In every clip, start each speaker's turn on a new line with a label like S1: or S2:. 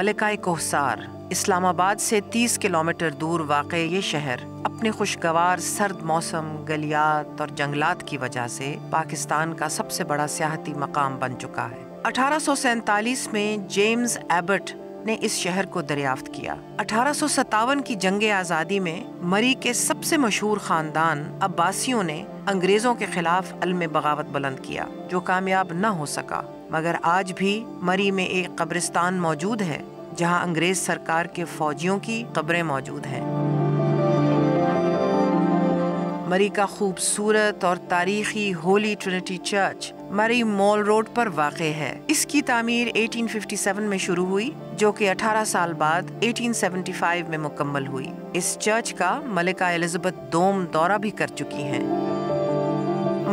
S1: मलिका कोहसार इस्लामाबाद से 30 किलोमीटर दूर वाक़ ये शहर अपने खुशगवार सर्द मौसम गलियात और जंगलात की वजह से पाकिस्तान का सबसे बड़ा सियाहती मकाम बन चुका है अठारह में जेम्स एबट ने इस शहर को दरियाफ्त किया अठारह की जंग आज़ादी में मरी के सबसे मशहूर ख़ानदान अब्बासियों ने अंग्रेज़ों के खिलाफ अलम बगावत बुलंद किया जो कामयाब न हो सका मगर आज भी मरी में एक कब्रिस्तान मौजूद है जहां अंग्रेज सरकार के फौजियों की कब्रें मौजूद हैं मरी का खूबसूरत और तारीखी Holy Trinity Church Murree Mall Road पर वाक़ है इसकी तामीर 1857 में शुरू हुई जो कि 18 साल बाद 1875 में मुकम्मल हुई इस चर्च का मलिका एलिजबेथ दोम दौरा भी कर चुकी हैं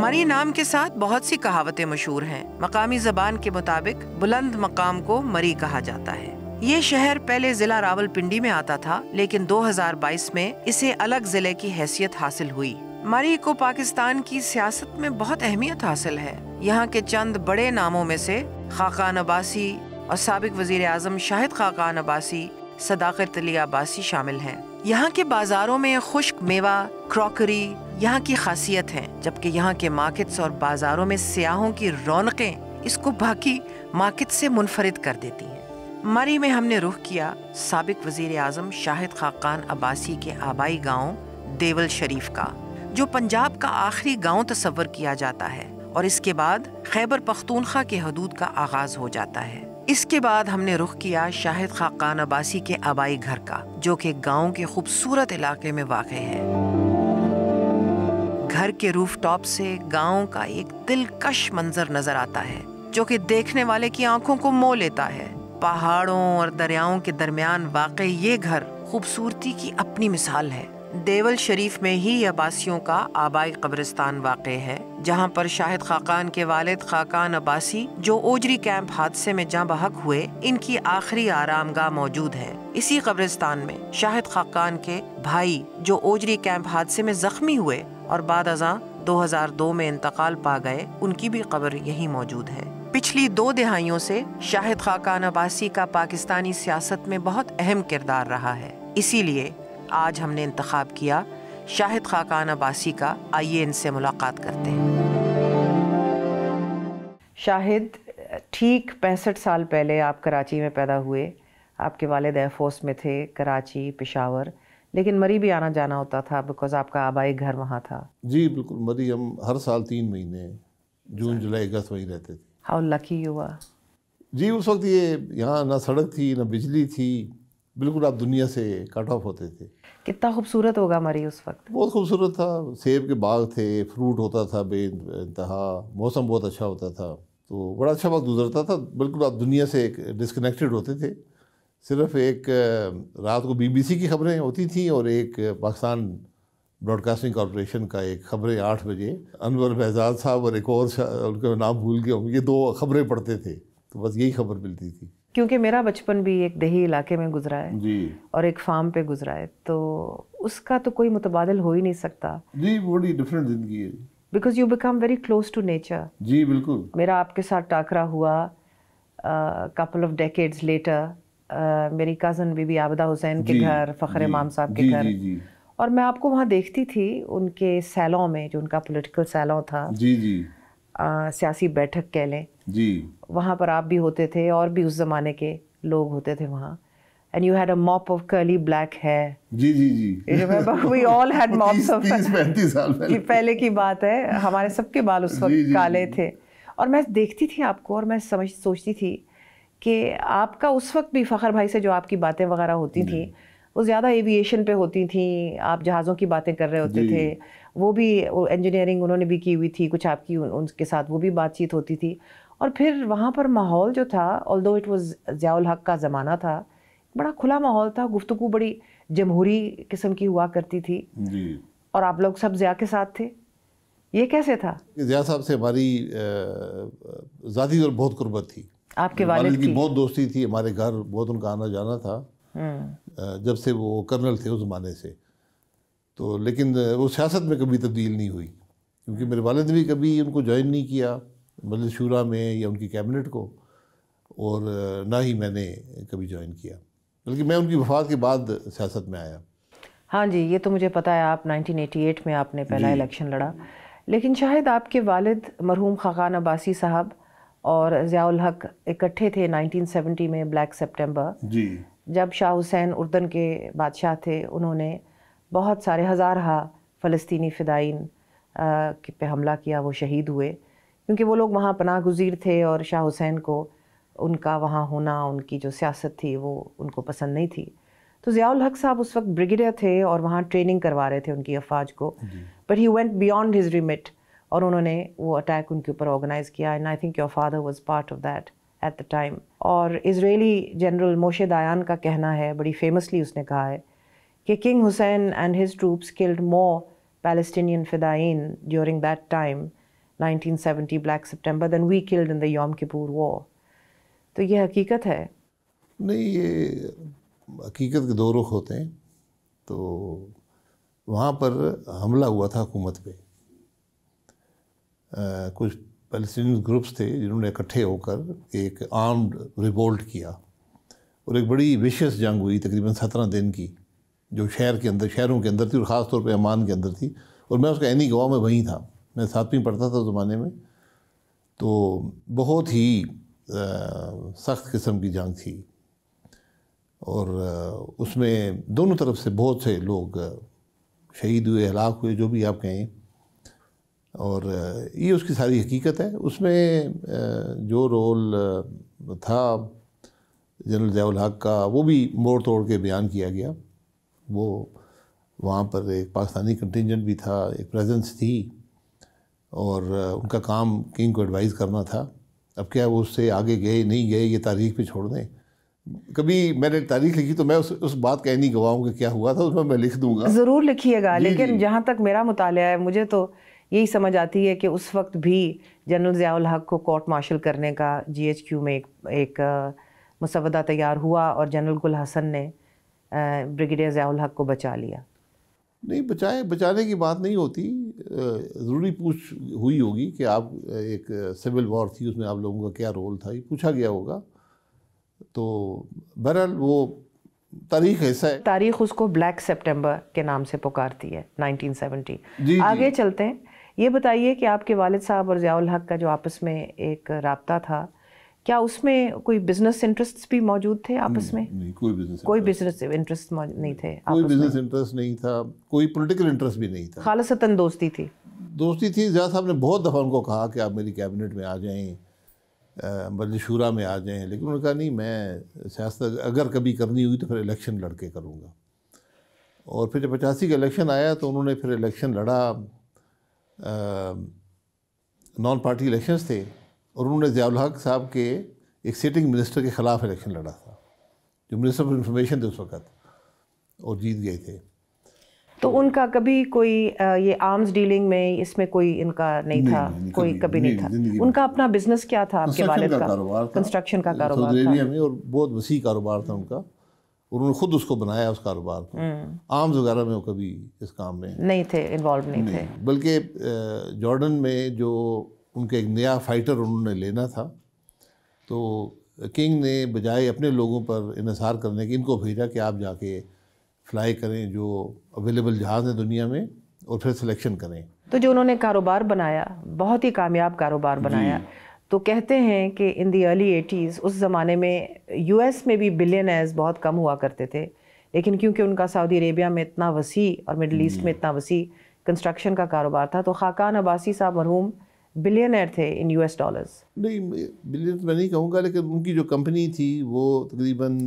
S1: मरी नाम के साथ बहुत सी कहावतें मशहूर हैं मकामी जबान के मुताबिक बुलंद मकाम को मरी कहा जाता है ये शहर पहले जिला रावलपिंडी में आता था लेकिन 2022 में इसे अलग जिले की हैसियत हासिल हुई मरी को पाकिस्तान की सियासत में बहुत अहमियत हासिल है यहाँ के चंद बड़े नामों में से खाकान अब्बासी और सबक वजीर अजम शाहिद खाकान अब्बासी सदाकत अली अब्बासी शामिल हैं यहाँ के बाजारों में खुश्क मेवा क्रॉकरी यहाँ की खासियत है जबकि यहाँ के मार्केट्स और बाजारों में सियाहों की रौनकें इसको बाकी मार्केट से मुनफरद कर देती हैं मरी में हमने रुख किया सबक वजीर अजम शाहिद खाकान अब्बासी के आबाई गाँव देवल शरीफ का जो पंजाब का आखिरी गाँव तस्वर किया जाता है और इसके बाद खैबर पख्तूनख्वा के हदूद का आगाज हो जाता है इसके बाद हमने रुख किया शाहिद खाकान अब्बासी के आबाई घर का जो कि गांव के खूबसूरत इलाके में वाक़ है के रूफटॉप से गांव का एक दिलकश मंजर नजर आता है जो कि देखने वाले की आंखों को मोह लेता है पहाड़ों और दरियाओं के दरमियान वाक़ ये घर खूबसूरती की अपनी मिसाल है देवल शरीफ में ही अबासियों का आबाई कब्रिस्तान वाक़ है जहाँ पर शाहिद खाकान के वालिद खाकान अबासी जो ओजरी कैंप हादसे में जहाँ बहक हुए इनकी आखिरी गाह मौजूद है इसी कब्रिस्तान में शाहिद खाकान के भाई जो ओजरी कैंप हादसे में जख्मी हुए और बाद अजा 2002 में इंतकाल पा गए उनकी भी खबर यही मौजूद है पिछली दो दहाइयों से शाहिद खाकान अब्बासी का पाकिस्तानी सियासत में बहुत अहम किरदार रहा है इसीलिए आज हमने इंतखब किया शाहिद खाकान अब्बासी का आइए इनसे मुलाकात करते हैं शाहिद ठीक पैंसठ साल पहले आप कराची में पैदा हुए आपके वालद एयरफोर्स में थे कराची पिशावर लेकिन मरी भी आना जाना होता था बिकॉज आपका आबाई घर वहाँ था
S2: जी बिल्कुल मरी हम हर साल तीन महीने जून जुलाई अगस्त वहीं रहते थे हाउ लकी हुआ जी उस वक्त ये यहाँ ना सड़क थी ना बिजली थी बिल्कुल आप दुनिया से कट ऑफ होते थे कितना खूबसूरत होगा मरी उस वक्त बहुत खूबसूरत था सेब के बाग थे फ्रूट होता था बे इंतहा मौसम बहुत अच्छा होता था तो बड़ा अच्छा वक्त गुजरता था बिल्कुल आप दुनिया से डिस्कनेक्टेड होते थे सिर्फ एक रात को बीबीसी की खबरें होती थी और एक पाकिस्तान ब्रॉडकास्टिंग कॉरपोरेशन का एक खबरें आठ बजे अनवर बहजाद साहब और एक और उनके नाम भूल गया ये दो खबरें पढ़ते थे तो बस यही खबर मिलती थी
S1: क्योंकि मेरा बचपन भी एक दही इलाके में गुजरा है जी और एक फार्म पे गुजरा है तो उसका तो कोई मुतबादल हो ही नहीं सकता
S2: जी बड़ी डिफरेंट ज़िंदगी है
S1: because you become very close to nature जी बिल्कुल मेरा आपके साथ टाकरा हुआ कपल ऑफ डेकेड्स लेटर मेरी कज़न बीबी आबदा हुसैन के घर फ़खर इमाम साहब के घर और मैं आपको वहाँ देखती थी उनके सैलों में जो उनका पॉलिटिकल सैलों था जी जी सियासी बैठक कह लें जी वहाँ पर आप भी होते थे और भी उस ज़माने के लोग होते थे वहाँ and you had a mop of curly black hair.
S2: Ji ji ji. remember we
S1: all had mops of. साल पहले. पहले की बात है हमारे सबके बाल उस वक्त काले थे और मैं देखती थी आपको और मैं समझ सोचती थी कि आपका उस वक्त भी फ़खर भाई से जो आपकी बातें वगैरह होती थी वो ज़्यादा एविएशन पे होती थी आप जहाज़ों की बातें कर रहे होते थे वो भी इंजीनियरिंग उन्होंने भी की हुई थी कुछ आपकी उनके साथ वो भी बातचीत होती थी और फिर वहाँ पर माहौल जो था ऑल दो इट वॉज ज़ियाल हक का ज़माना था बड़ा खुला माहौल था गुफ्तु बड़ी जमहूरी किस्म की हुआ करती थी और आप लोग सब ज़िया के साथ थे ये कैसे
S2: था ज़िया साहब से हमारी ज़ाती और बहुत गुर्बत थी आपके वालिद की बहुत दोस्ती थी हमारे घर बहुत उनका आना जाना था हम्म। जब से वो कर्नल थे उस ज़माने से तो लेकिन वो सियासत में कभी तब्दील नहीं हुई क्योंकि मेरे वालद भी कभी उनको ज्वाइन नहीं किया मजलिस मतलब शूरा में या उनकी कैबिनेट को और ना ही मैंने कभी ज्वाइन किया बल्कि मैं उनकी वफात के बाद सियासत में आया
S1: हाँ जी ये तो मुझे पता है आप 1988 में आपने पहला इलेक्शन लड़ा लेकिन शायद आपके वालिद मरहूम खाकान अब्बासी साहब और ज़ियाउल हक इकट्ठे थे 1970 में ब्लैक सितंबर जी जब शाह हुसैन उर्दन के बादशाह थे उन्होंने बहुत सारे हज़ारहा फ़लस्तीनी के पे हमला किया वो शहीद हुए क्योंकि वो लोग वहाँ पनाह गुजीर थे और शाह हुसैन को उनका वहाँ होना उनकी जो सियासत थी वो उनको पसंद नहीं थी तो ज़ियाउल हक साहब उस वक्त ब्रिगेडियर थे और वहाँ ट्रेनिंग करवा रहे थे उनकी अफवाज को but he went beyond his remit और उन्होंने वो अटैक उनके ऊपर ऑर्गेनाइज़ किया and I think your father was part of that at the time और इसराइली जनरल मोशे दयान का कहना है बड़ी फेमसली उसने कहा है कि King Hussein and his troops killed more Palestinian फिदाइन ड्यूरिंग दैट टाइम 1970 ब्लैक सितंबर then we killed in the Yom Kippur war तो ये हकीकत है
S2: नहीं ये हकीकत के दो रुख होते हैं तो वहाँ पर हमला हुआ था हुकूमत पे कुछ पैलेस्टीन ग्रुप्स थे जिन्होंने इकट्ठे होकर एक आर्म्ड रिवोल्ट किया और एक बड़ी विशेष जंग हुई तकरीबन सत्रह दिन की जो शहर के अंदर शहरों के अंदर थी और ख़ास तौर पर अमान के अंदर थी और मैं उसका एनी गवाह में वहीं था मैं सातवीं पढ़ता था उस ज़माने में तो बहुत ही सख्त किस्म की जंग थी और उसमें दोनों तरफ से बहुत से लोग शहीद हुए हलाक हुए जो भी आप कहें और ये उसकी सारी हकीकत है उसमें जो रोल था जनरल जयाल हक का वो भी मोड़ तोड़ के बयान किया गया वो वहाँ पर एक पाकिस्तानी कंटिजेंट भी था एक प्रेजेंस थी और उनका काम किंग को एडवाइस करना था अब क्या वो उससे आगे गए नहीं गए ये तारीख पे छोड़ दें कभी मैंने तारीख लिखी तो मैं उस उस बात का नहीं गवाऊँ कि क्या हुआ था उसमें मैं लिख दूंगा ज़रूर
S1: लिखिएगा लेकिन जहाँ तक मेरा मुताल है मुझे तो यही समझ आती है कि उस वक्त भी जनरल ज़ियाउल हक को कोर्ट मार्शल करने का जीएचक्यू में एक, एक मुसवदा तैयार हुआ और जनरल गुल हसन ने ब्रिगेडियर ज़ियाउल हक को बचा
S2: लिया नहीं बचाए बचाने की बात नहीं होती ज़रूरी पूछ हुई होगी कि आप एक सिविल वॉर थी उसमें आप लोगों का क्या रोल था ये पूछा गया होगा तो बहरहाल वो तारीख ऐसा है तारीख उसको ब्लैक
S1: सितंबर के नाम से पुकारती है 1970 जी, आगे जी। चलते हैं ये बताइए कि आपके वालिद साहब और ज़ियाल हक का जो आपस में एक रबता था क्या उसमें कोई बिजनेस इंटरेस्ट भी मौजूद थे आपस में
S2: नहीं कोई बिजनेस कोई
S1: बिजनेस इंटरेस्ट नहीं थे
S2: कोई बिजनेस इंटरेस्ट नहीं था कोई पोलिटिकल इंटरेस्ट भी नहीं था खालसता दोस्ती थी दोस्ती थी ज़्यादा साहब ने बहुत दफ़ा उनको कहा कि आप मेरी कैबिनेट में आ जाएँ बदशूरा में आ जाएँ लेकिन उन्होंने कहा नहीं मैं सियासत अगर कभी करनी हुई तो फिर इलेक्शन लड़के करूँगा और फिर जब पचासी का इलेक्शन आया तो उन्होंने फिर इलेक्शन लड़ा नॉन पार्टी इलेक्शंस थे और उन्होंने ज़ियाउल हक साहब के एक सिटिंग मिनिस्टर के ख़िलाफ़ इलेक्शन लड़ा था जो मिनिस्टर ऑफ इंफॉर्मेशन थे उस वक्त और जीत गए थे
S1: तो उनका कभी कोई ये आर्म्स डीलिंग में इसमें कोई इनका नहीं, नहीं था
S2: नहीं, कोई कभी नहीं, नहीं था
S1: उनका अपना बिजनेस क्या था आपके वालिद
S2: का कंस्ट्रक्शन का कारोबार था और बहुत वसी कारोबार था उनका उन्होंने खुद उसको बनाया उस कारोबार को आम हम्म। वगैरह में वो कभी इस काम में नहीं
S1: थे इन्वॉल्व नहीं, नहीं थे
S2: बल्कि जॉर्डन में जो उनके एक नया फाइटर उन्होंने लेना था तो किंग ने बजाय अपने लोगों पर इन्हसार करने के इनको भेजा कि आप जाके फ्लाई करें जो अवेलेबल जहाज़ हैं दुनिया में और फिर सिलेक्शन करें
S1: तो जो उन्होंने कारोबार बनाया बहुत ही कामयाब कारोबार बनाया तो कहते हैं कि इन दी अर्ली एटीज़ उस ज़माने में यूएस में भी बिलियन बहुत कम हुआ करते थे लेकिन क्योंकि उनका सऊदी अरेबिया में इतना वसी और मिडल ईस्ट में हम्म। इतना वसी कंस्ट्रक्शन का कारोबार था तो खाकान अब्बासी साहब मरहूम बिलियनर थे इन यूएस डॉलर्स
S2: नहीं बिलियन मैं नहीं कहूँगा लेकिन उनकी जो कंपनी थी वो तकरीबन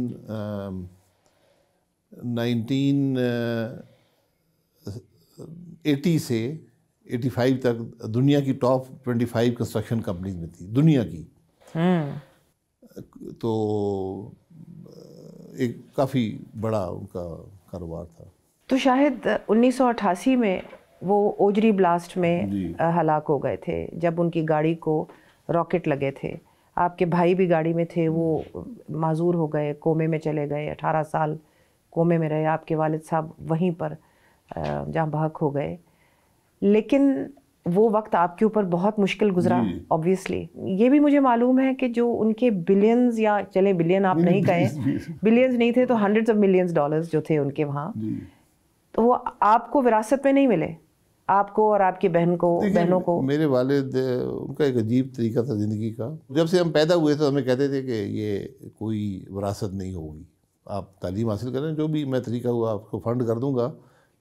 S2: नाइनटीन एटी से 85 तक दुनिया की टॉप 25 कंस्ट्रक्शन कंपनीज में थी दुनिया की
S1: हम्म।
S2: तो एक काफ़ी बड़ा उनका कारोबार था
S1: तो शायद 1988 में वो ओजरी ब्लास्ट में हलाक हो गए थे जब उनकी गाड़ी को रॉकेट लगे थे आपके भाई भी गाड़ी में थे वो माजूर हो गए कोमे में चले गए अठारह साल कोमे में रहे आपके वालिद साहब वहीं पर जहाँ बहक हो गए लेकिन वो वक्त आपके ऊपर बहुत मुश्किल गुजरा ऑब्वियसली ये भी मुझे मालूम है कि जो उनके बिलियंस या चले बिलियन आप नहीं कहें बिलियंस नहीं थे तो हंड्रेड्स ऑफ मिलियंस डॉलर्स जो थे उनके वहाँ तो वो आपको विरासत में नहीं मिले आपको और आपकी बहन को बहनों को मेरे
S2: वाले उनका एक अजीब तरीका था ज़िंदगी का जब से हम पैदा हुए थे हमें कहते थे कि ये कोई विरासत नहीं होगी आप तालीम हासिल करें जो भी मैं तरीका हुआ आपको फ़ंड कर दूंगा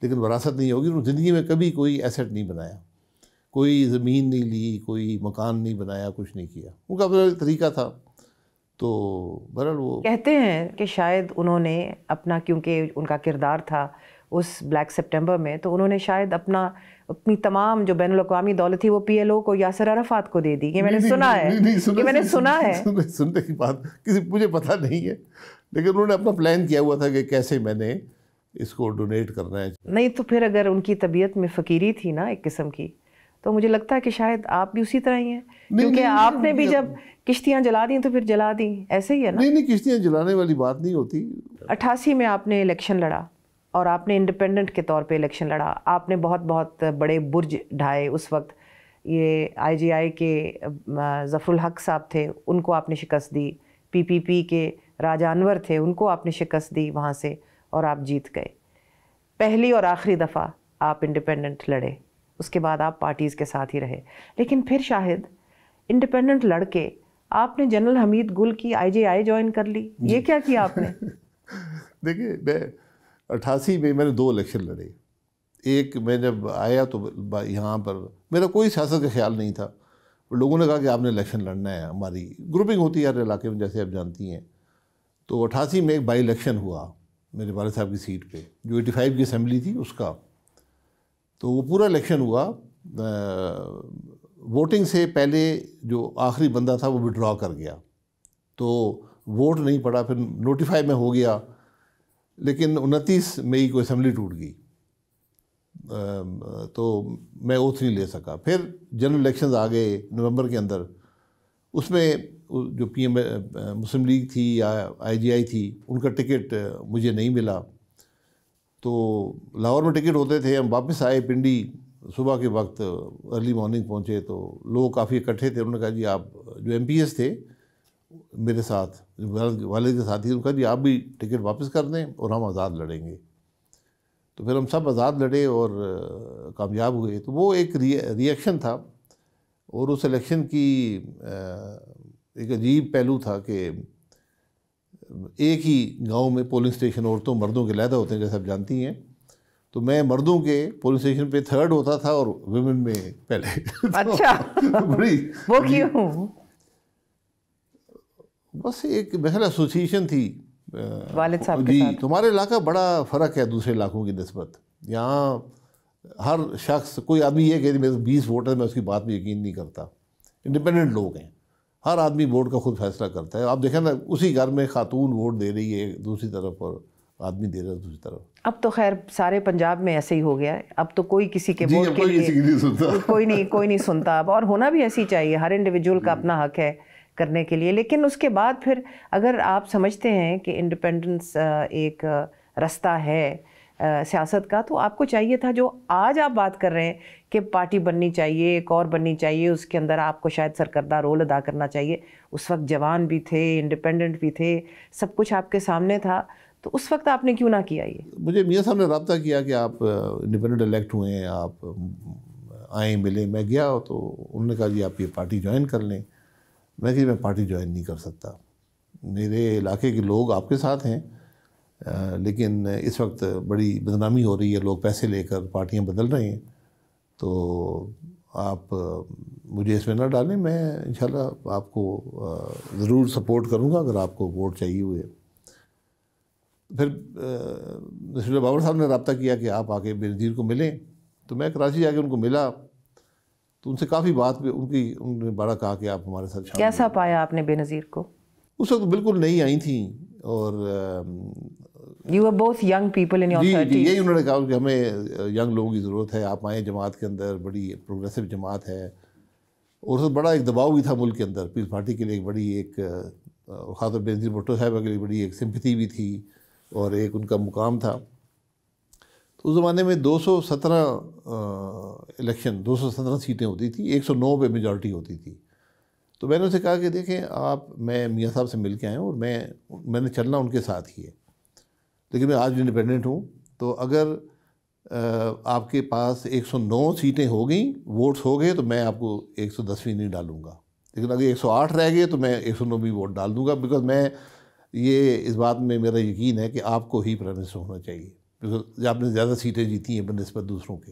S2: लेकिन वरासत नहीं होगी उन्होंने ज़िंदगी में कभी कोई एसेट नहीं बनाया कोई ज़मीन नहीं ली कोई मकान नहीं बनाया कुछ नहीं किया उनका अपना तरीका था तो बहरहाल वो
S1: कहते हैं कि शायद उन्होंने अपना क्योंकि उनका किरदार था उस ब्लैक सितंबर में तो उन्होंने शायद अपना अपनी तमाम जो बैन अवी दौलत थी वो पी एल ओ को यासर अरफात को दे दी ये मैंने सुना है ये मैंने सुना, है सुनने,
S2: सुनने की बात किसी मुझे पता नहीं है लेकिन उन्होंने अपना प्लान किया हुआ था कि कैसे मैंने इसको डोनेट करना है
S1: नहीं तो फिर अगर उनकी तबीयत में फ़कीरी थी ना एक किस्म की तो मुझे लगता है कि शायद आप भी उसी तरह ही हैं क्योंकि आपने भी जब किश्तियां जला दी तो फिर जला दी ऐसे ही है ना नहीं नहीं किश्तियां जलाने वाली बात नहीं होती अट्ठासी में आपने इलेक्शन लड़ा और आपने इंडिपेंडेंट के तौर पे इलेक्शन लड़ा आपने बहुत बहुत बड़े बुर्ज ढाए उस वक्त ये आईजीआई के जफरुल हक साहब थे उनको आपने शिकस्त दी पीपीपी के राज अनवर थे उनको आपने शिकस्त दी वहाँ से और आप जीत गए पहली और आखिरी दफ़ा आप इंडिपेंडेंट लड़े उसके बाद आप पार्टीज़ के साथ ही रहे लेकिन फिर शाहिद इंडिपेंडेंट लड़के आपने जनरल हमीद गुल की आई ज्वाइन कर ली ये क्या किया आपने
S2: देखिए मैं अट्ठासी में मैंने दो इलेक्शन लड़े एक मैं जब आया तो यहाँ पर मेरा कोई सियासत का ख्याल नहीं था लोगों ने कहा कि आपने इलेक्शन लड़ना है हमारी ग्रुपिंग होती है हर इलाके में जैसे आप जानती हैं तो अट्ठासी में एक बाई इलेक्शन हुआ मेरे वाले साहब की सीट पे जो एटी फाइव की असम्बली थी उसका तो वो पूरा इलेक्शन हुआ वोटिंग से पहले जो आखिरी बंदा था वो विड्रॉ कर गया तो वोट नहीं पड़ा फिर नोटिफाई में हो गया लेकिन उनतीस मई को असम्बली टूट गई तो मैं ओथ नहीं ले सका फिर जनरल इलेक्शंस आ गए नवंबर के अंदर उसमें जो पी एम मुस्लिम लीग थी या आईजीआई थी उनका टिकट मुझे नहीं मिला तो लाहौर में टिकट होते थे हम वापस आए पिंडी सुबह के वक्त अर्ली मॉर्निंग पहुँचे तो लोग काफ़ी इकट्ठे थे उन्होंने कहा जी आप जो एम थे मेरे साथ वाले के साथ ही उनका जी आप भी टिकट वापस कर दें और हम आज़ाद लड़ेंगे तो फिर हम सब आज़ाद लड़े और कामयाब हुए तो वो एक रिएक्शन था और उस इलेक्शन की एक अजीब पहलू था कि एक ही गांव में पोलिंग स्टेशन औरतों मर्दों के लहदा होते हैं जैसे आप जानती हैं तो मैं मर्दों के पोलिंग स्टेशन पे थर्ड होता था और वुमेन में पहले तो अच्छा बड़ी वो क्यों बस एक महल एसोसिएशन थी वालिद साहब जी तुम्हारे इलाका बड़ा फ़र्क है दूसरे इलाकों की नस्बत यहाँ हर शख्स कोई आदमी ये कहे मेरे बीस वोट है मैं उसकी बात में यकीन नहीं करता इंडिपेंडेंट लोग हैं हर आदमी वोट का खुद फैसला करता है आप देखें ना उसी घर में खातून वोट दे रही है दूसरी तरफ और आदमी दे रहा है दूसरी तरफ
S1: अब तो खैर सारे पंजाब में ऐसे ही हो गया है अब तो कोई किसी के वोट के लिए नहीं सुनता कोई नहीं कोई नहीं सुनता अब और होना भी ऐसी चाहिए हर इंडिविजुअल का हम्म। अपना हक है करने के लिए लेकिन उसके बाद फिर अगर आप समझते हैं कि इंडिपेंडेंस एक रास्ता है सियासत का तो आपको चाहिए था जो आज आप बात कर रहे हैं कि पार्टी बननी चाहिए एक और बननी चाहिए उसके अंदर आपको शायद सरकर्दा रोल अदा करना चाहिए उस वक्त जवान भी थे इंडिपेंडेंट भी थे सब कुछ आपके सामने था तो उस वक्त आपने क्यों ना किया ये
S2: मुझे मियाँ साहब ने रबता किया कि आप इंडिपेंडेंट इलेक्ट हुए हैं आप आए मिले मैं गया तो उन्होंने कहा जी आप ये पार्टी ज्वाइन कर लें मैं कि मैं पार्टी ज्वाइन नहीं कर सकता मेरे इलाके के लोग आपके साथ हैं लेकिन इस वक्त बड़ी बदनामी हो रही है लोग पैसे लेकर पार्टियां बदल रहे हैं तो आप मुझे इसमें ना डालें मैं इंशाल्लाह आपको ज़रूर सपोर्ट करूंगा अगर आपको वोट चाहिए हुए फिर बाबर साहब ने रबता किया कि आप आके बेनजीर को मिलें तो मैं कराची जाके उनको मिला तो उनसे काफ़ी बात पे उनकी उन्होंने बड़ा कहा कि आप हमारे साथ
S1: कैसा पाया आपने बेनज़ीर को उस
S2: वक्त बिल्कुल नहीं आई थी और
S1: you are both young people in your जी यही उन्होंने
S2: कहा कि हमें यंग लोगों की ज़रूरत है आप आए जमात के अंदर बड़ी प्रोग्रेसिव जमात है और उसमें बड़ा एक दबाव भी था मुल्क के अंदर पीस पार्टी के लिए एक बड़ी एक खास तौर पर भुट्टो साहब के लिए बड़ी एक सिम्पति भी थी और एक उनका मुकाम था तो उस ज़माने में 217 इलेक्शन 217 सीटें होती थी 109 पे मेजॉरिटी होती थी तो मैंने उनसे कहा कि देखें आप मैं मियाँ साहब से मिल के आया हूँ और मैं मैंने चलना उनके साथ ही है लेकिन मैं आज इंडिपेंडेंट हूँ तो अगर आपके पास 109 सीटें हो गई वोट्स हो गए तो मैं आपको 110वीं नहीं डालूँगा लेकिन अगर 108 रह गए तो मैं 109वीं वोट डाल दूँगा बिकॉज मैं ये इस बात में मेरा यकीन है कि आपको ही प्राइम मिनिस्टर होना चाहिए बिकॉज आपने ज़्यादा सीटें जीती हैं बनस्बत दूसरों के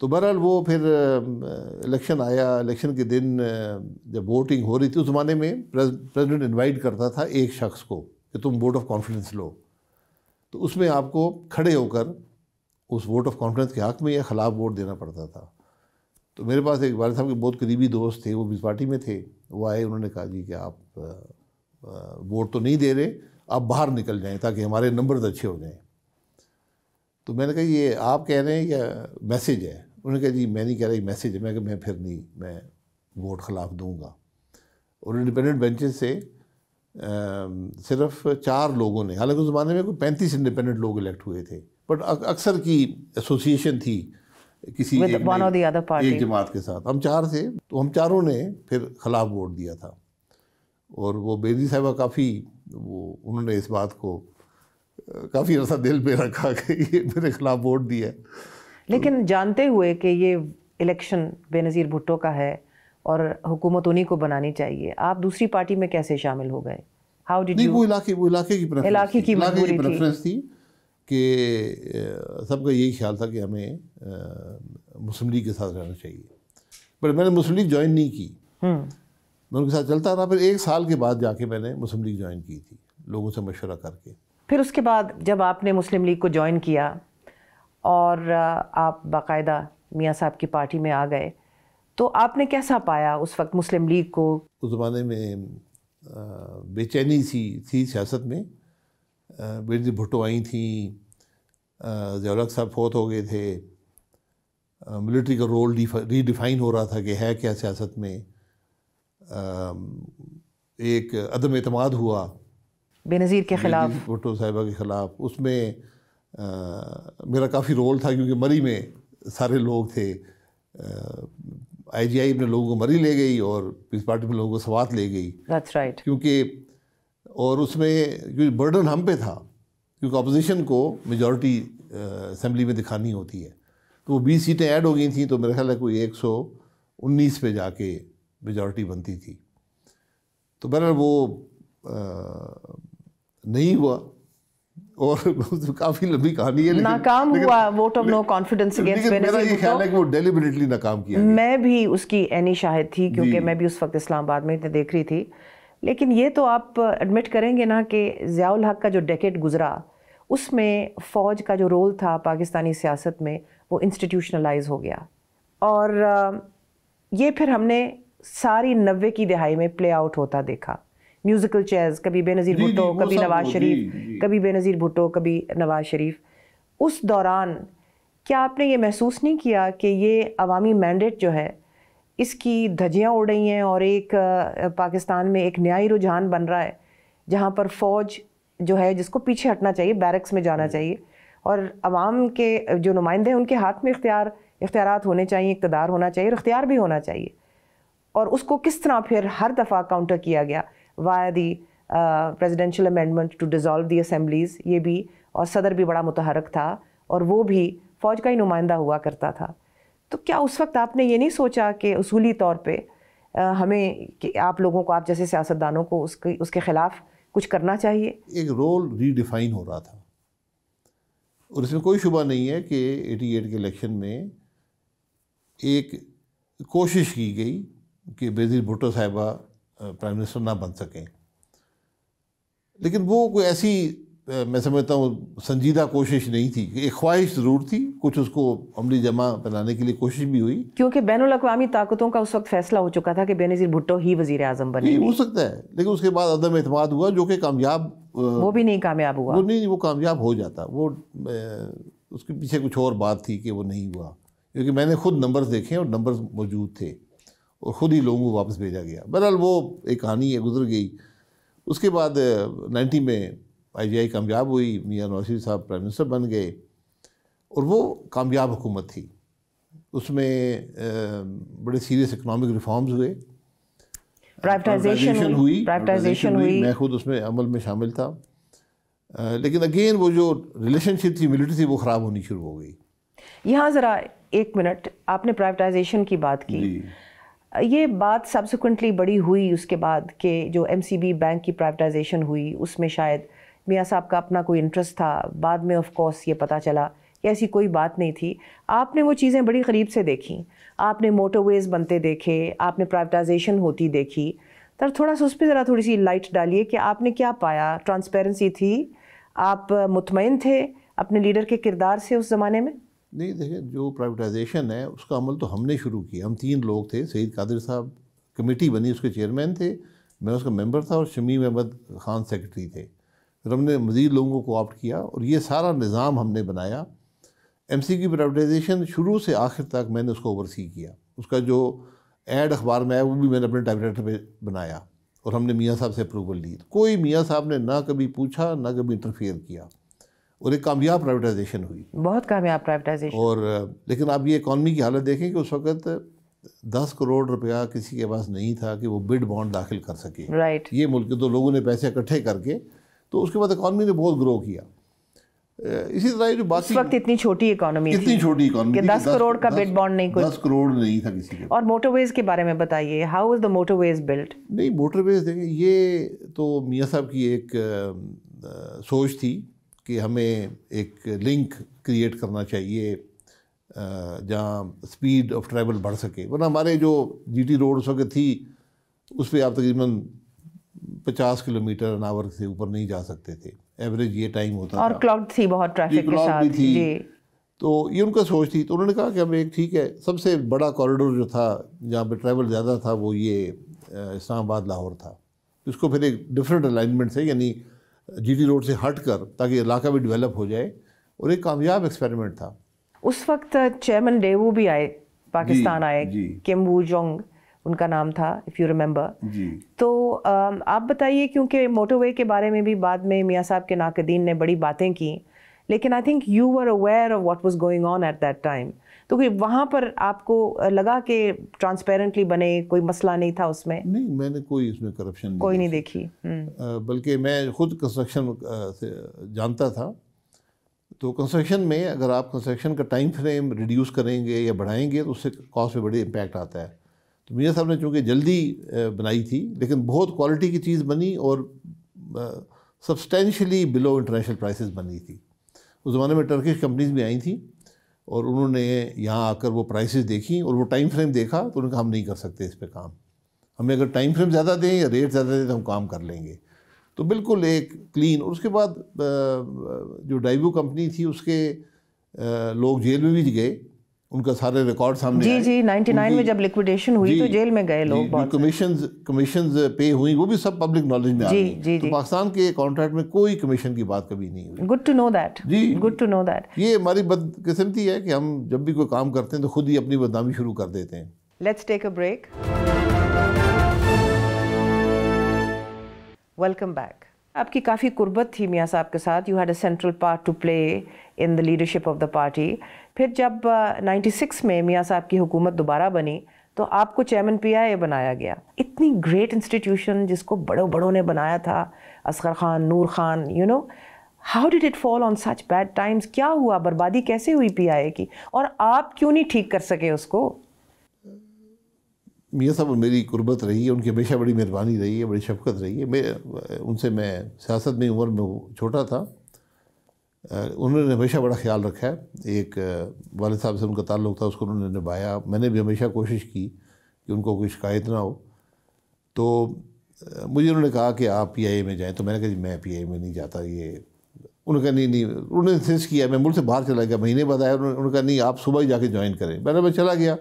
S2: तो बहरहाल वो फिर इलेक्शन आया इलेक्शन के दिन जब वोटिंग हो रही थी उस ज़माने में प्रेसिडेंट इनवाइट करता था एक शख्स को कि तुम वोट ऑफ कॉन्फिडेंस लो तो उसमें आपको खड़े होकर उस वोट ऑफ कॉन्फिडेंस के हक़ में या ख़िलाफ़ वोट देना पड़ता था तो मेरे पास एक वाले साहब के बहुत करीबी दोस्त थे वो बीस पार्टी में थे वो आए उन्होंने कहा जी कि आप वोट तो नहीं दे रहे आप बाहर निकल जाएं ताकि हमारे नंबर अच्छे हो जाएं तो मैंने कहा ये आप कह रहे हैं या मैसेज है उन्होंने कहा जी मैं नहीं कह रहा ये मैसेज है मैं कहा मैं फिर नहीं मैं वोट खिलाफ दूंगा और इंडिपेंडेंट बेंचेस से सिर्फ चार लोगों ने हालांकि उस ज़माने में कोई पैंतीस इंडिपेंडेंट लोग इलेक्ट हुए थे बट अक्सर की एसोसिएशन थी किसी एक, जमात के साथ हम चार थे तो हम चारों ने फिर खिलाफ वोट दिया था और वो बेदी साहबा काफ़ी वो उन्होंने इस बात को काफ़ी ऐसा दिल पे रखा कि ये मेरे खिलाफ वोट दिया
S1: लेकिन तो, जानते हुए कि ये इलेक्शन बेनज़ीर भुट्टो का है और हुकूमत उन्हीं को बनानी चाहिए आप दूसरी पार्टी में कैसे शामिल हो गए
S2: हाउ डिड वो इलाके वो इलाके की इलाके की प्रेफरेंस थी कि सबका यही ख्याल था कि हमें मुस्लिम लीग के साथ रहना चाहिए बट मैंने मुस्लिम लीग ज्वाइन नहीं की हम्म। मैं उनके साथ चलता रहा फिर एक साल के बाद जाके मैंने मुस्लिम लीग ज्वाइन की थी लोगों से मशवरा करके
S1: फिर उसके बाद जब आपने मुस्लिम लीग को ज्वाइन किया और आप बाकायदा मियाँ साहब की पार्टी में आ गए तो आपने कैसा पाया उस वक्त मुस्लिम लीग को
S2: उस ज़माने में बेचैनी सी थी सियासत में बिरजी भुट्टो आई थी जवलक साहब फोत हो गए थे मिलिट्री का रोल रीडिफाइन हो रहा था कि है क्या सियासत में एक अदम अतमाद हुआ बेनज़ीर के ख़िलाफ़ भुट्टो साहिबा के ख़िलाफ़ उसमें मेरा काफ़ी रोल था क्योंकि मरी में सारे लोग थे आईजीआई में लोगों को मरी ले गई और पीस पार्टी में लोगों को सवात ले गई राइट right. क्योंकि और उसमें क्योंकि बर्डन हम पे था क्योंकि अपोजिशन को मेजॉरिटी असम्बली में दिखानी होती है तो वो बीस सीटें ऐड हो गई थी तो मेरा ख्याल है कोई एक सौ उन्नीस पे जाके मेजॉरिटी बनती थी तो बहर वो आ, नहीं हुआ और काफी लंबी कहानी है नाकाम हुआ
S1: vote of no confidence against नाकाम किया मैं भी उसकी एनी शाहिद थी क्योंकि मैं भी उस वक्त इस्लामाबाद में इतने देख रही थी लेकिन ये तो आप एडमिट करेंगे ना कि ज़ियाउल हक का जो डेकेट गुजरा उसमें फ़ौज का जो रोल था पाकिस्तानी सियासत में वो इंस्टीट्यूशनलाइज हो गया और ये फिर हमने सारी नब्बे की दिहाई में प्ले आउट होता देखा म्यूज़िकल चेयर्स कभी बेनज़ीर भुट्टो कभी नवाज शरीफ कभी बेनज़ीर भुट्टो कभी नवाज शरीफ उस दौरान क्या आपने ये महसूस नहीं किया कि ये अवामी मैंडेट जो है इसकी धजियाँ उड़ रही हैं और एक पाकिस्तान में एक न्यायी रुझान बन रहा है जहाँ पर फ़ौज जो है जिसको पीछे हटना चाहिए बैरक्स में जाना चाहिए और आवाम के जो नुमाइंदे हैं उनके हाथ में इख्तियार इख्तियार होने चाहिए इकतदार होना चाहिए और इख्तियार भी होना चाहिए और उसको किस तरह फिर हर दफ़ा काउंटर किया गया via the presidential amendment to dissolve the assemblies ये भी और सदर भी बड़ा मुतहरक था और वो भी फ़ौज का ही नुमाइंदा हुआ करता था तो क्या उस वक्त आपने ये नहीं सोचा कि असूली तौर पर हमें कि आप लोगों को आप जैसे सियासतदानों को उसके उसके ख़िलाफ़
S2: कुछ करना चाहिए एक रोल रीडिफाइन हो रहा था और इसमें कोई शुबा नहीं है कि 88 के इलेक्शन में एक कोशिश की गई कि बेज़ीर भुट्टो साहिबा प्राइम मिनिस्टर ना बन सकें लेकिन वो कोई ऐसी मैं समझता हूँ संजीदा कोशिश नहीं थी एक ख्वाहिश ज़रूर थी कुछ उसको अमली जमा बनाने के लिए कोशिश भी हुई
S1: क्योंकि बैन अवी ताकतों का उस वक्त फैसला हो चुका था कि बेनज़ीर भुट्टो ही वज़ी अजम बने हो
S2: सकता है लेकिन उसके बाद अदम एतम हुआ जो कि कामयाब वो भी नहीं कामयाब हुआ वो नहीं वो कामयाब हो जाता वो उसके पीछे कुछ और बात थी कि वो नहीं हुआ क्योंकि मैंने खुद नंबर्स देखे और नंबर्स मौजूद थे और ख़ुद ही लोगों को वापस भेजा गया बहरहाल वो एक कहानी है गुजर गई उसके बाद नाइन्टी में आई कामयाब हुई मियाँ नौशी साहब प्राइम मिनिस्टर बन गए और वो कामयाब हुकूमत थी उसमें बड़े सीरियस इकनॉमिक रिफॉर्म्स हुए प्राइवेटाइजेशन हुई प्राइवेटाइजेशन हुई, हुई मैं खुद उसमें अमल में शामिल था लेकिन अगेन वो जो रिलेशनशिप थी मिलिट्री थी वो ख़राब होनी शुरू हो गई
S1: यहाँ ज़रा एक मिनट आपने प्राइवेटाइजेशन की बात की ये बात सब्सिक्वेंटली बड़ी हुई उसके बाद कि जो एम बैंक की प्राइवेटाइजेशन हुई उसमें शायद मियाँ साहब का अपना कोई इंटरेस्ट था बाद में ऑफ कोर्स ये पता चला कि ऐसी कोई बात नहीं थी आपने वो चीज़ें बड़ी करीब से देखी आपने मोटरवेज़ बनते देखे आपने प्राइवेटाइजेशन होती देखी तर थोड़ा सा उस पर ज़रा थोड़ी सी लाइट डालिए कि आपने क्या पाया ट्रांसपेरेंसी थी आप मुतमिन थे अपने लीडर के किरदार से उस ज़माने में
S2: नहीं देखिए जो प्राइवेटाइजेशन है उसका अमल तो हमने शुरू किया हम तीन लोग थे सईद कादिर साहब कमेटी बनी उसके चेयरमैन थे मैं उसका मेंबर था और शमीम अहमद खान सेक्रेटरी थे फिर हमने मज़ीद लोगों को कोऑप्ट किया और ये सारा निज़ाम हमने बनाया एम की प्राइवेटाइजेशन शुरू से आखिर तक मैंने उसको ओवरसी किया उसका जो एड अखबार में आया वो भी मैंने अपने टाइपराइटर पर बनाया और हमने मियाँ साहब से अप्रूवल ली कोई मियाँ साहब ने ना कभी पूछा ना कभी इंटरफेयर किया और एक कामयाब प्राइवेटाइजेशन हुई बहुत कामयाब प्राइवेटाइजेशन और लेकिन आप ये इकानमी की हालत देखें कि उस वक्त दस करोड़ रुपया किसी के पास नहीं था कि वो बिड बॉन्ड दाखिल कर सके राइट ये मुल्क तो लोगों ने पैसे इकट्ठे करके तो उसके बाद इकानमी ने बहुत ग्रो किया इसी तरह जो बात वक्त इतनी छोटी इकोनॉमी इतनी छोटी इकोनॉमी दस करोड़ का बिड बॉन्ड नहीं कुछ दस करोड़ नहीं था किसी के और मोटरवेज के
S1: बारे में बताइए how is the motorways built
S2: नहीं मोटरवेज देखिए ये तो मियाँ साहब की एक सोच थी कि हमें एक लिंक क्रिएट करना चाहिए जहाँ स्पीड ऑफ ट्रैवल बढ़ सके वरना हमारे जो जी टी रोड्स वगैरह थी उस पर आप तकरीबन पचास किलोमीटर एन आवर से ऊपर नहीं जा सकते थे एवरेज ये टाइम होता और
S1: क्लाउड थी बहुत ट्रैफिक के साथ भी थी
S2: तो ये उनका सोच थी तो उन्होंने कहा कि हमें एक ठीक है सबसे बड़ा कॉरिडोर जो था जहाँ पे ट्रैवल ज़्यादा था वो ये इस्लामाबाद लाहौर था इसको फिर एक डिफरेंट अलाइनमेंट से यानी जीटी रोड से हट कर ताकि इलाका भी डेवलप हो जाए और एक कामयाब एक्सपेरिमेंट था
S1: उस वक्त चेयरमैन डेवू भी आए पाकिस्तान आए किम वू जोंग उनका नाम था इफ़ यू रिमेम्बर तो आप बताइए क्योंकि मोटरवे के बारे में भी बाद में मियाँ साहब के नाकदीन ने बड़ी बातें की लेकिन I think you were aware of what was going on at that time तो कि वहाँ पर आपको लगा कि ट्रांसपेरेंटली बने कोई मसला नहीं था उसमें नहीं
S2: मैंने कोई इसमें करप्शन कोई नहीं देखी हम्म। बल्कि मैं खुद कंस्ट्रक्शन से जानता था तो कंस्ट्रक्शन में अगर आप कंस्ट्रक्शन का टाइम फ्रेम रिड्यूस करेंगे या बढ़ाएंगे तो उससे कॉस्ट पर बड़े इम्पैक्ट आता है तो मियाँ साहब ने चूँकि जल्दी बनाई थी लेकिन बहुत क्वालिटी की चीज़ बनी और सब्सटेंशली बिलो इंटरनेशनल प्राइसेस बनी थी उस ज़माने में टर्किश कंपनीज भी आई थी और उन्होंने यहाँ आकर वो प्राइसेस देखी और वो टाइम फ्रेम देखा तो उन्होंने कहा हम नहीं कर सकते इस पर काम हमें अगर टाइम फ्रेम ज़्यादा दें या रेट ज़्यादा दें तो हम काम कर लेंगे तो बिल्कुल एक क्लीन और उसके बाद जो डाइव्यू कंपनी थी उसके लोग जेल में भी गए उनका सारे रिकॉर्ड सामने जी जी
S1: 99 में जब लिक्विडेशन हुई तो जेल
S2: में गए लोग बहुत कमीशन कमीशन पे हुई वो भी सब पब्लिक नॉलेज में आ गई जी, जी, तो पाकिस्तान के कॉन्ट्रैक्ट में कोई कमीशन की बात कभी नहीं हुई गुड टू नो दैट जी गुड टू नो दैट ये हमारी बदकिस्मती है कि हम जब भी कोई काम करते हैं तो खुद ही अपनी बदनामी शुरू कर देते हैं
S1: let's take a break welcome back आपकी काफ़ी कुर्बत थी मियाँ साहब के साथ you had a central part to play in the leadership of the party फिर जब 96 में मियाँ साहब की हुकूमत दोबारा बनी तो आपको चेयरमैन पी आई ए बनाया गया इतनी ग्रेट इंस्टीट्यूशन जिसको बड़ों बड़ों ने बनाया था Asghar Khan Noor Khan you know how did it fall on such bad times क्या हुआ बर्बादी कैसे हुई पी आई ए की और आप क्यों नहीं ठीक कर सके उसको
S2: मियाँ साहब मेरी कुर्बत रही है उनकी हमेशा बड़ी मेहरबानी रही है बड़ी शफकत रही है मैं उनसे मैं सियासत में उम्र में छोटा था उन्होंने हमेशा बड़ा ख्याल रखा है एक वाल साहब से उनका ताल्लुक था उसको उन्होंने निभाया मैंने भी हमेशा कोशिश की कि उनको कोई शिकायत ना हो तो मुझे उन्होंने कहा कि आप पी में जाएँ तो मैंने कहा मैं पी में नहीं जाता ये उन्होंने कहा नहीं नहीं उन्होंने इंसिस्ट किया मैं मुल्क से बाहर चला गया महीने बाद आया उन्होंने कहा नहीं आप सुबह ही जाके ज्वाइन करें मैंने मैं चला गया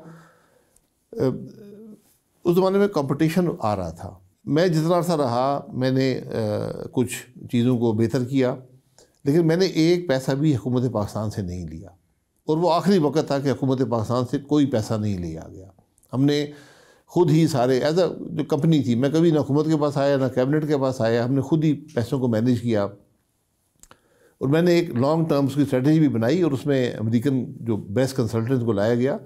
S2: उस ज़माने में कंपटीशन आ रहा था मैं जितना अर्सा रहा मैंने कुछ चीज़ों को बेहतर किया लेकिन मैंने एक पैसा भी हुकूमत पाकिस्तान से नहीं लिया और वो आखिरी वक्त था कि हुकूमत पाकिस्तान से कोई पैसा नहीं लिया गया हमने खुद ही सारे एज अ जो कंपनी थी मैं कभी ना हुकूमत के पास आया ना कैबिनेट के पास आया हमने खुद ही पैसों को मैनेज किया और मैंने एक लॉन्ग टर्म्स की स्ट्रेटजी भी बनाई और उसमें अमेरिकन जो बेस्ट कंसल्टेंट को लाया गया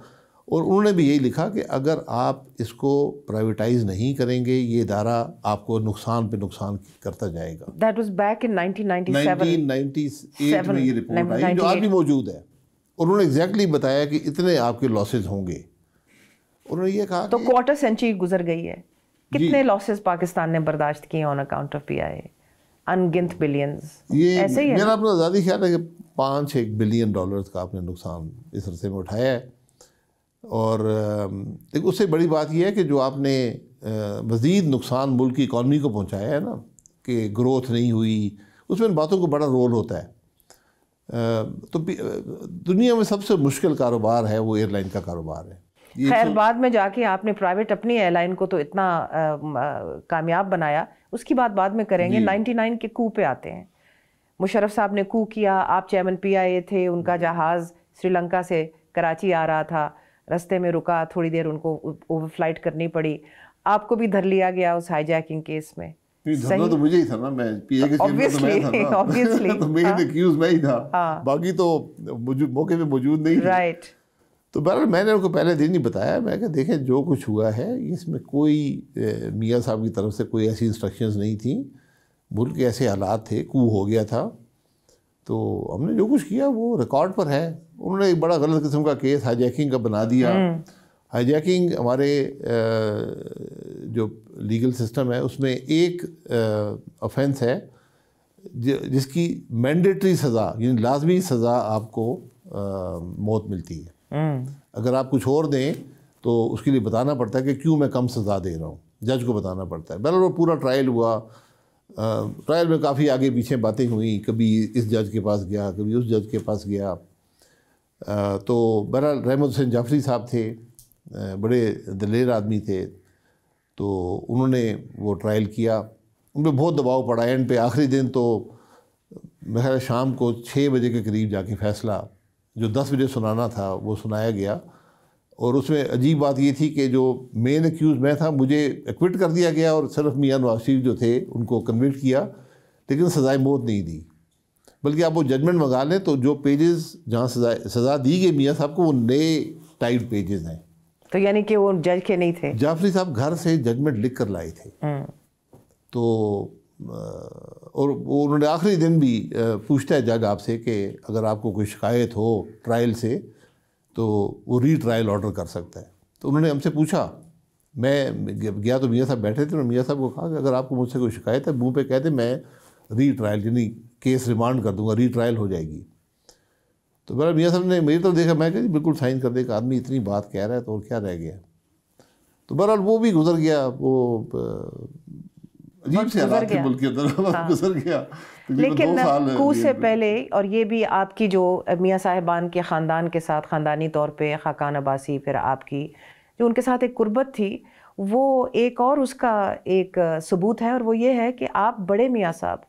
S2: और उन्होंने भी यही लिखा कि अगर आप इसको प्राइवेटाइज नहीं करेंगे ये इदारा आपको नुकसान पे नुकसान करता जाएगा
S1: दैट वाज बैक इन
S2: 1997 में ये रिपोर्ट आई जो आज भी मौजूद है और उन्होंने एग्जैक्टली exactly बताया कि इतने आपके लॉसेस होंगे
S1: उन्होंने ये कहा तो क्वार्टर सेंचुरी गुजर गई है कितने लॉसेज पाकिस्तान ने बर्दाश्त किए ऑन अकाउंट ऑफ पीआईए अनगिनत बिलियंस ये ऐसे ही मेरा अपना
S2: ज़्यादा ख्याल है कि पाँच एक बिलियन डॉलर्स का आपने नुकसान इस अरसे में उठाया है और देखो उससे बड़ी बात यह है कि जो आपने मज़ीद नुकसान मुल्क की इकानमी को पहुँचाया है ना कि ग्रोथ नहीं हुई उसमें इन बातों का बड़ा रोल होता है तो दुनिया में सबसे मुश्किल कारोबार है वो एयरलाइन का कारोबार है खैर तो-
S1: बाद में जाके आपने प्राइवेट अपनी एयरलाइन को तो इतना कामयाब बनाया उसकी बात बाद में करेंगे 99 के कू पे आते हैं मुशरफ साहब ने कू किया आप चेयरमैन पी थे उनका जहाज़ श्रीलंका से कराची आ रहा था रास्ते में रुका थोड़ी देर उनको ओवर फ्लाइट करनी पड़ी आपको भी धर लिया गया उस हाईजैकिंग केस में धरना तो
S2: मुझे ही था ना मैं पीए के obviously, तो मैं था ना तो मेन एक्यूज हाँ। मैं ही था हाँ, बाकी तो मौके पे मौजूद नहीं राइट तो बहरहाल मैंने उनको पहले दिन ही बताया मैं कहा देखें जो कुछ हुआ है इसमें कोई मियाँ साहब की तरफ से कोई ऐसी इंस्ट्रक्शंस नहीं थी मुल्क के ऐसे हालात थे कू हो गया था तो हमने जो कुछ किया वो रिकॉर्ड पर है उन्होंने एक बड़ा गलत किस्म का केस हाईजैकिंग का बना दिया हाईजैकिंग हम्म। हमारे जो लीगल सिस्टम है उसमें एक ऑफेंस है जिसकी मैंडेटरी सज़ा यानी लाजमी सज़ा आपको मौत मिलती है हम्म। अगर आप कुछ और दें तो उसके लिए बताना पड़ता है कि क्यों मैं कम सज़ा दे रहा हूँ जज को बताना पड़ता है बहरहाल वो पूरा ट्रायल हुआ ट्रायल में काफ़ी आगे पीछे बातें हुई कभी इस जज के पास गया कभी उस जज के पास गया आ, तो बहरहाल रहमत हुसैन जाफरी साहब थे बड़े दलेर आदमी थे तो उन्होंने वो ट्रायल किया उन पर बहुत दबाव पड़ा एंड पे आखिरी दिन तो मेरा शाम को छः बजे के करीब जाके फैसला जो दस बजे सुनाना था वो सुनाया गया और उसमें अजीब बात ये थी कि जो मेन एक्यूज़ मैं था मुझे एक्विट कर दिया गया और सिर्फ मियाँ नवाज शरीफ जो थे उनको कन्विक्ट किया लेकिन सजाए मौत नहीं दी बल्कि आप वो जजमेंट मंगा लें तो जो पेजेस जहाँ सजा सज़ा दी गई मियाँ साहब को वो नए टाइप पेजेस हैं
S1: तो यानी कि वो जज के नहीं थे
S2: जाफरी साहब घर से जजमेंट लिख कर लाए थे हम्म। तो और वो उन्होंने आखिरी दिन भी पूछता है जज आपसे कि अगर आपको कोई शिकायत हो ट्रायल से तो वो री ट्रायल ऑर्डर कर सकता है तो उन्होंने हमसे पूछा मैं गया तो मियाँ साहब बैठे थे और मियाँ साहब को कहा कि अगर आपको मुझसे कोई शिकायत है मुँह पे कहते मैं री ट्रायल यानी केस रिमांड कर दूंगा ट्रायल हो जाएगी तो मेरा मियाँ साहब ने मेरी तरफ तो देखा मैं कह बिल्कुल साइन कर दे आदमी इतनी बात कह रहा है तो और क्या रह गया तो बहरहाल वो भी गुजर गया वो अजीब से हालात के मुल्क के अंदर हाँ। गुजर गया लेकिन कू से पहले
S1: और ये भी आपकी जो मियाँ साहिबान के ख़ानदान के साथ ख़ानदानी तौर पर खाकान अब्बासी फिर आपकी जो उनके साथ एक कुर्बत थी वो एक और उसका एक सबूत है और वो ये है कि आप बड़े मियाँ साहब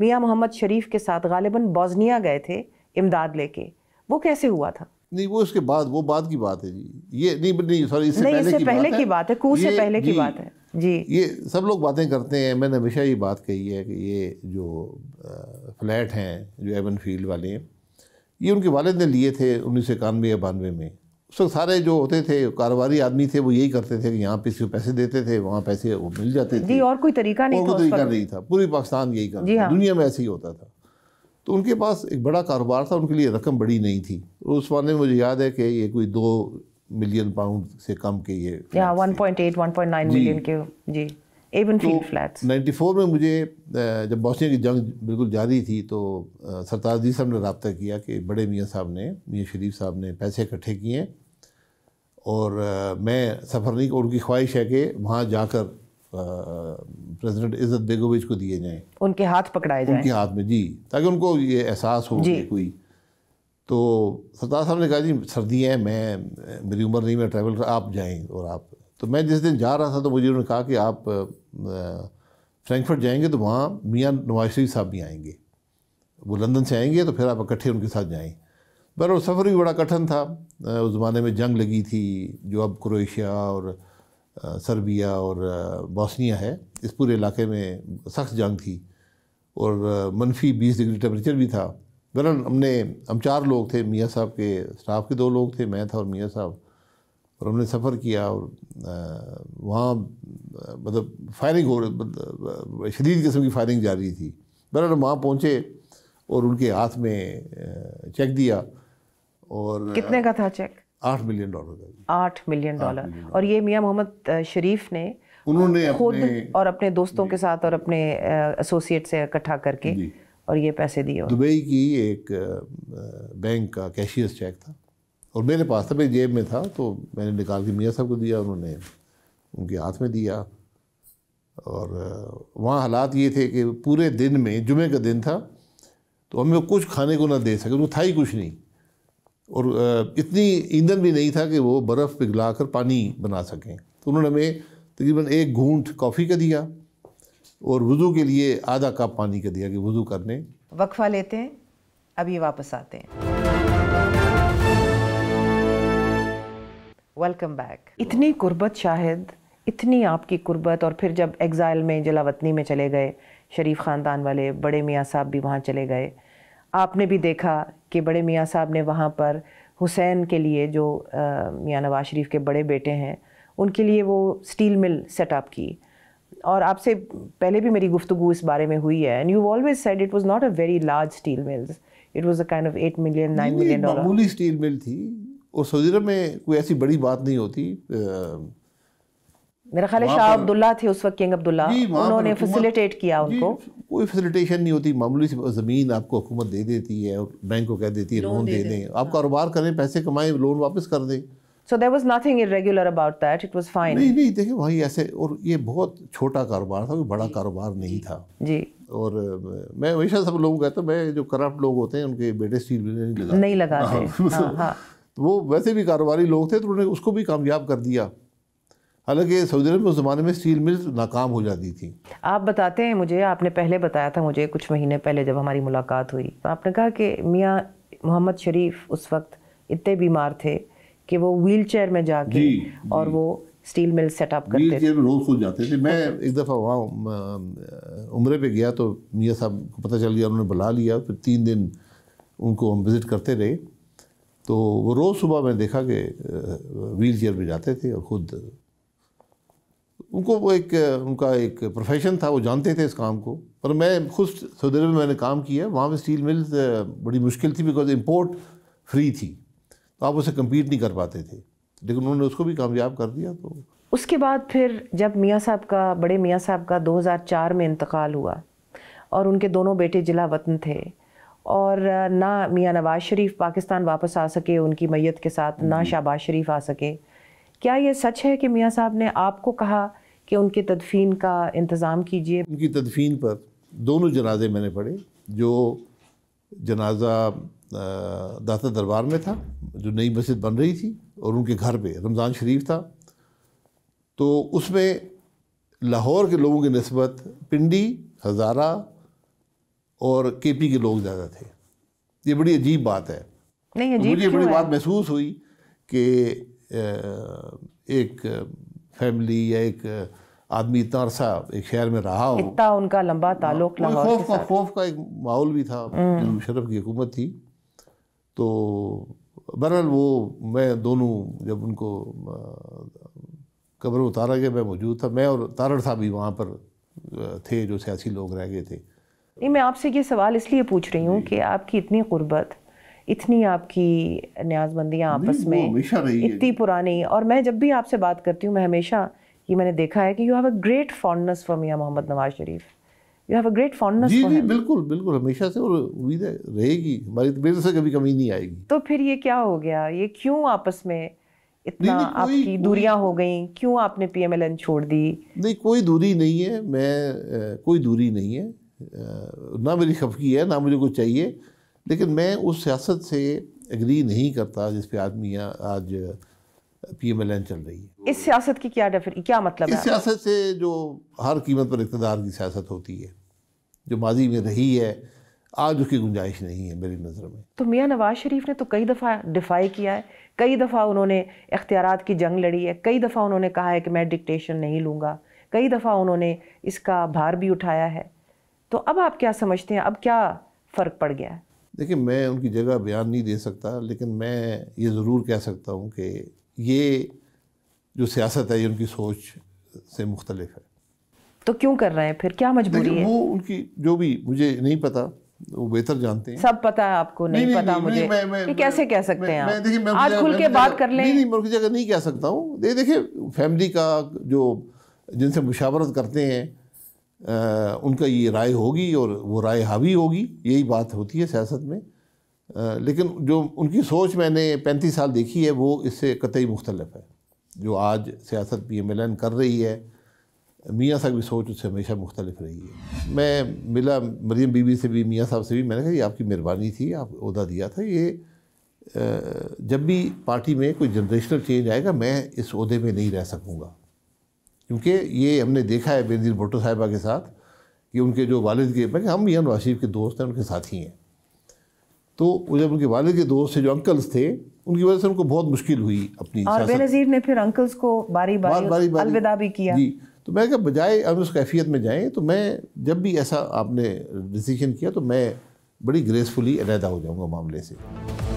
S1: मियाँ मोहम्मद शरीफ के साथ गालिबा बोजनिया गए थे इमदाद लेके वो कैसे हुआ
S2: था नहीं वो इसके बाद वो बाद की बात है जी ये नहीं नहीं सॉरी इससे पहले, की, पहले बात की बात है कू से पहले की बात है जी ये सब लोग बातें करते हैं मैंने हमेशा ये बात कही है कि ये जो फ्लैट हैं जो एवन फील्ड वाले हैं ये उनके वालद ने लिए थे उन्नीस सौ इक्यानवे या बानवे में उस वक्त सारे जो होते थे कारोबारी आदमी थे वो यही करते थे कि यहाँ पे पैसे देते थे वहाँ पैसे वो मिल जाते थे और
S1: कोई तरीका नहीं तरीका नहीं
S2: था पूरे पाकिस्तान यही करता हाँ। दुनिया में ऐसे ही होता था तो उनके पास एक बड़ा कारोबार था उनके लिए रकम बड़ी नहीं थी उस वाले मुझे याद है कि ये कोई दो मिलियन पाउंड से कम के ये
S1: या मिलियन के जी एवन
S2: तो में मुझे जब बॉस्निया की जंग बिल्कुल जारी थी तो सरताज जी साहब ने रबता किया कि बड़े मियाँ साहब ने मियाँ शरीफ साहब ने पैसे इकट्ठे किए और मैं सफ़र नहीं उनकी ख्वाहिश है कि वहाँ जाकर प्रेसिडेंट इज़्ज़त बेगोविच को दिए जाएं उनके हाथ पकड़ाए जाएं उनके हाथ में जी ताकि उनको ये एहसास हो कोई तो सरदार साहब ने कहा जी सर्दी है मैं मेरी उम्र नहीं मैं ट्रैवल कर आप जाएं और आप तो मैं जिस दिन जा रहा था तो मुझे उन्होंने कहा कि आप फ्रैंकफर्ट जाएंगे तो वहाँ मियाँ नवाज शरीफ साहब भी आएंगे वो लंदन से आएंगे तो फिर आप इकट्ठे उनके साथ जाएँ पर सफ़र भी बड़ा कठिन था उस ज़माने में जंग लगी थी जो अब क्रोएशिया और सर्बिया और बॉस्निया है इस पूरे इलाके में सख्त जंग थी और मनफी बीस डिग्री टेम्परेचर भी था बहरहाल हमने हम चार लोग थे मियाँ साहब के स्टाफ के दो लोग थे मैं था और मियाँ साहब और हमने सफ़र किया और वहाँ मतलब फायरिंग हो रही मतलब, शदीद किस्म की फायरिंग जा रही थी बहरहाल वहाँ पहुँचे और उनके हाथ में चेक दिया और कितने का था चेक आठ मिलियन डॉलर
S1: का आठ मिलियन डॉलर और ये मियाँ मोहम्मद शरीफ ने
S2: उन्होंने खुद
S1: और अपने दोस्तों के साथ और अपने एसोसिएट से इकट्ठा करके और ये पैसे दिए
S2: दुबई की एक बैंक का कैशियर्स चेक था और मेरे पास था मेरी जेब में था तो मैंने निकाल के मियाँ साहब को दिया उन्होंने उनके हाथ में दिया और वहाँ हालात ये थे कि पूरे दिन में जुमे का दिन था तो हमें कुछ खाने को ना दे सके उनको था ही कुछ नहीं और इतनी ईंधन भी नहीं था कि वो बर्फ़ पिघला कर पानी बना सकें तो उन्होंने हमें तकरीबन एक घूंट कॉफ़ी का दिया और वज़ू के लिए आधा कप पानी का दिया कि वज़ू करने
S1: वक्फा लेते हैं अभी वापस आते हैं वेलकम बैक इतनी कुर्बत शाहिद इतनी आपकी कुर्बत और फिर जब एग्ज़ाइल में जलावतनी में चले गए शरीफ ख़ानदान वाले बड़े मियाँ साहब भी वहाँ चले गए आपने भी देखा कि बड़े मियाँ साहब ने वहाँ पर हुसैन के लिए जो मियाँ नवाज शरीफ के बड़े बेटे हैं उनके लिए वो स्टील मिल सेटअप की और आपसे पहले भी मेरी गुफ्तु इस बारे में हुई है and you always said it was not a very large steel mills it was a kind of eight million nine million dollar मामूली
S2: स्टील मिल थी और सऊदी अरब में कोई ऐसी बड़ी बात नहीं होती
S1: मेरा ख्याल शाह अब्दुल्ला थे उस वक्त किंग अब्दुल्ला उन्होंने फैसिलिटेट किया उनको
S2: कोई फैसिलिटेशन नहीं होती मामूली सी ज़मीन आपको हुकूमत दे देती है और बैंक को कह देती है लोन दे दें आप कारोबार करें पैसे कमाएं लोन वापस कर दें
S1: so there was nothing irregular about that it was fine नहीं नहीं
S2: देखिए भाई ऐसे और ये बहुत छोटा कारोबार था कोई बड़ा कारोबार नहीं था जी और मैं हमेशा सब लोगों को कहता हूँ मैं जो करप्ट लोग होते हैं उनके बेटे स्टील नहीं लगा नहीं लगाते हाँ, हाँ। हाँ, तो वो वैसे भी कारोबारी लोग थे तो उन्होंने उसको भी कामयाब कर दिया हालांकि सऊदी अरब उस ज़माने में स्टील मिल्स नाकाम हो जाती थी
S1: आप बताते हैं मुझे आपने पहले बताया था मुझे कुछ महीने पहले जब हमारी मुलाकात हुई आपने कहा कि मियाँ मोहम्मद शरीफ उस वक्त इतने बीमार थे कि वो व्हील चेयर में जाके और वो स्टील मिल सेटअप करते व्हील चेयर रोज़
S2: सो जाते थे मैं एक दफ़ा वहाँ उम्र पे गया तो मियाँ साहब को पता चल गया उन्होंने बुला लिया फिर तीन दिन उनको हम विज़िट करते रहे तो वो रोज़ सुबह मैं देखा कि व्हील चेयर पर जाते थे और ख़ुद उनको वो एक उनका एक प्रोफेशन था वो जानते थे इस काम को पर मैं खुद सऊदी में मैंने काम किया वहाँ पर स्टील मिल्स बड़ी मुश्किल थी बिकॉज इम्पोर्ट फ्री थी तो आप उसे कम्पीट नहीं कर पाते थे लेकिन उन्होंने उसको भी कामयाब कर दिया तो उसके बाद
S1: फिर जब मियाँ साहब का बड़े मियाँ साहब का 2004 में इंतकाल हुआ और उनके दोनों बेटे जिला वतन थे और ना मियाँ नवाज़ शरीफ पाकिस्तान वापस आ सके उनकी मैयत के साथ ना शहबाज शरीफ आ सके क्या ये सच है कि मियाँ साहब ने आपको कहा कि उनके तदफीन का इंतज़ाम कीजिए
S2: उनकी तदफीन पर दोनों जनाजे मैंने पढ़े जो जनाजा दाता दरबार में था जो नई मस्जिद बन रही थी और उनके घर पे रमज़ान शरीफ था तो उसमें लाहौर के लोगों की नस्बत पिंडी हज़ारा और के पी के लोग ज़्यादा थे ये बड़ी अजीब बात है नहीं अजीब मुझे बड़ी बात महसूस हुई कि एक फैमिली या एक आदमी इतना अरसा एक शहर में रहा हो इतना उनका लंबा हाँ, ताल्लुक खौफ का खौफ का एक माहौल भी था मुशरफ हम्म। की हुकूमत थी तो बहरहाल वो मैं दोनों जब उनको कब्र उतारा गया मैं मौजूद था मैं और तारड़ साहब भी वहाँ पर थे जो सियासी लोग रह गए थे
S1: नहीं मैं आपसे ये सवाल इसलिए पूछ रही हूँ कि आपकी इतनी गुर्बत इतनी आपकी न्याजबंदियाँ आपस में इतनी पुरानी और मैं जब भी आपसे बात करती हूँ मैं हमेशा ये मैंने देखा है कि you have a great fondness for मियाँ Mohammad Nawaz Sharif you have a great fondness जी जी
S2: बिल्कुल बिल्कुल हमेशा से और उम्मीद है रहेगी हमारी तबीयत तो से कभी कमी नहीं आएगी
S1: तो फिर ये क्या हो गया ये क्यों आपस में इतना नहीं, नहीं, आपकी दूरियां हो गई क्यों आपने पीएमएलएन
S2: छोड़ दी नहीं कोई दूरी नहीं है मैं कोई दूरी नहीं है ना मेरी खफकी है ना मुझे कुछ चाहिए लेकिन मैं उस सियासत से एग्री नहीं करता जिस पे आदमी आज पी एम एल एन चल रही
S1: है इस सियासत की क्या क्या मतलब इस सियासत
S2: से जो हर कीमत पर इकतदार की सियासत होती है जो माजी में रही है आज उसकी गुंजाइश नहीं है मेरी नज़र में
S1: तो मियाँ नवाज शरीफ ने तो कई दफ़ा डिफाई किया है कई दफ़ा उन्होंने इख्तियार की जंग लड़ी है कई दफ़ा उन्होंने कहा है कि मैं डिक्टेशन नहीं लूँगा कई दफ़ा उन्होंने इसका भार भी उठाया है तो अब आप क्या समझते हैं अब क्या फ़र्क पड़ गया है
S2: देखिए मैं उनकी जगह बयान नहीं दे सकता लेकिन मैं ये ज़रूर कह सकता हूँ कि ये जो सियासत है ये उनकी सोच से मुख्तलिफ है
S1: तो क्यों कर रहे हैं फिर क्या मजबूरी है वो
S2: उनकी जो भी मुझे नहीं पता वो बेहतर जानते हैं सब
S1: पता है आपको नहीं, नहीं पता नहीं, मुझे नहीं, मैं, मैं, कि कैसे कह सकते हैं आज खुल के बात कर लें नहीं नहीं
S2: मैं उनकी जगह नहीं कह सकता हूँ देखिए फैमिली का जो जिनसे मुशावरत करते हैं उनका ये राय होगी और वो राय हावी होगी यही बात होती है सियासत में लेकिन जो उनकी सोच मैंने पैंतीस साल देखी है वो इससे कतई मुख्तलफ है जो आज सियासत पी एम एल एन कर रही है मियाँ साहब की सोच उससे हमेशा मुख्तलिफ रही है मैं मिला मरियम बीबी से भी मियाँ साहब से भी मैंने कहा ये आपकी मेहरबानी थी आप अहदा दिया था ये जब भी पार्टी में कोई जनरेशनल चेंज आएगा मैं इस अहदे में नहीं रह सकूँगा क्योंकि ये हमने देखा है बेनजीर भुट्टो साहिबा के साथ कि उनके जो वालद के मैं हम यहाँ नवाज शरीफ के दोस्त हैं उनके साथी हैं तो जब उनके वालद के दोस्त थे जो अंकल्स थे उनकी वजह से उनको बहुत मुश्किल हुई अपनी और बेनज़ीर
S1: ने फिर अंकल्स को बारी बारी, बारी, बारी अलविदा भी किया जी
S2: तो मैं क्या बजाय हम उस कैफियत में जाएँ तो मैं जब भी ऐसा आपने डिसीजन किया तो मैं बड़ी ग्रेसफुली अलहदा हो जाऊँगा मामले से